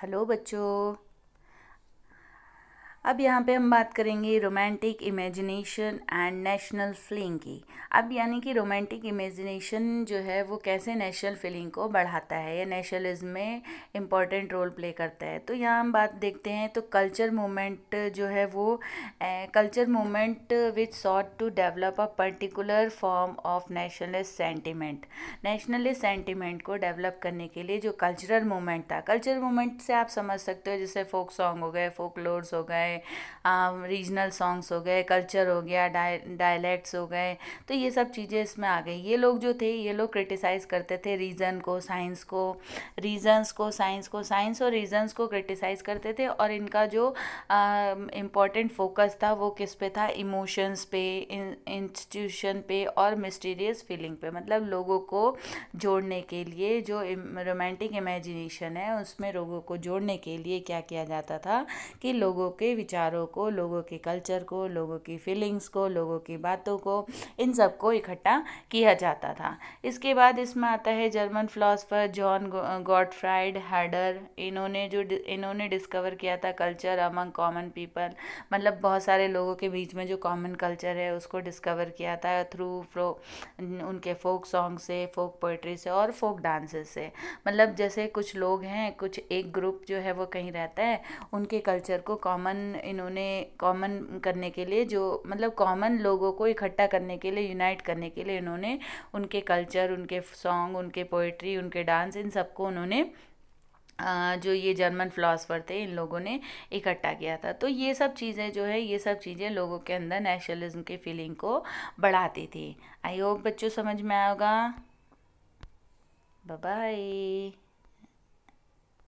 hello बच्चों अब यहाँ पे हम बात करेंगे romantic imagination and national feeling की अब यानी कि रोमांटिक इमेजिनेशन जो है वो कैसे नेशनल फीलिंग को बढ़ाता है या नेशनलिज्म में इम्पॉर्टेंट रोल प्ले करता है तो यहाँ हम बात देखते हैं तो कल्चर मूवमेंट जो है वो culture movement which sought to develop a particular form of nationalist sentiment nationalist sentiment को डेवलप करने के लिए जो कल्चरल मूवमेंट था कल्चर मूवमेंट से आप समझ सकते हो जैसे फोक सॉन्ग हो गए फोक लोड्स हो गए गए रीजनल um, सॉन्ग्स हो गए कल्चर हो गया डायलैक्ट्स हो गए तो ये सब चीज़ें इसमें आ गई ये लोग जो थे ये लोग क्रिटिसाइज़ करते थे रीज़न को साइंस को रीज़न्स को साइंस को साइंस और रीज़न्स को क्रिटिसाइज़ करते थे और इनका जो इम्पॉर्टेंट um, फोकस था वो किस पे था इमोशंस पे इंस्टीट्यूशन पे और मिस्टीरियस फीलिंग पे मतलब लोगों को जोड़ने के लिए जो रोमांटिक इमेजिनेशन है उसमें लोगों को जोड़ने के लिए क्या किया जाता था कि लोगों के विचारों को लोगों के कल्चर को लोगों की फीलिंग्स को लोगों की बातों को इन सब को इकट्ठा किया जाता था इसके बाद इसमें आता है German philosopher John Gottfried Herder इन्होंने जो इन्होंने डिस्कवर किया था कल्चर अमंग कॉमन पीपल मतलब बहुत सारे लोगों के बीच में जो कॉमन कल्चर है उसको डिस्कवर किया था थ्रू फ्रो उनके फोक सॉन्ग से फोक पोइट्री से और फोक डांसेस से मतलब जैसे कुछ लोग हैं कुछ एक ग्रुप जो है वो कहीं रहता है उनके कल्चर को कॉमन इन्होंने कॉमन करने के लिए जो मतलब कॉमन लोगों को इकट्ठा करने के लिए यूनाइट करने के लिए इन्होंने उनके कल्चर उनके सॉन्ग उनके पोइट्री उनके डांस इन सबको उन्होंने जो ये जर्मन फ़िलासफ़र थे इन लोगों ने इकट्ठा किया था तो ये सब चीज़ें जो है ये सब चीज़ें लोगों के अंदर नेशनलिज्म की फीलिंग को बढ़ाती थी आई होप बच्चों समझ में आएगा बाय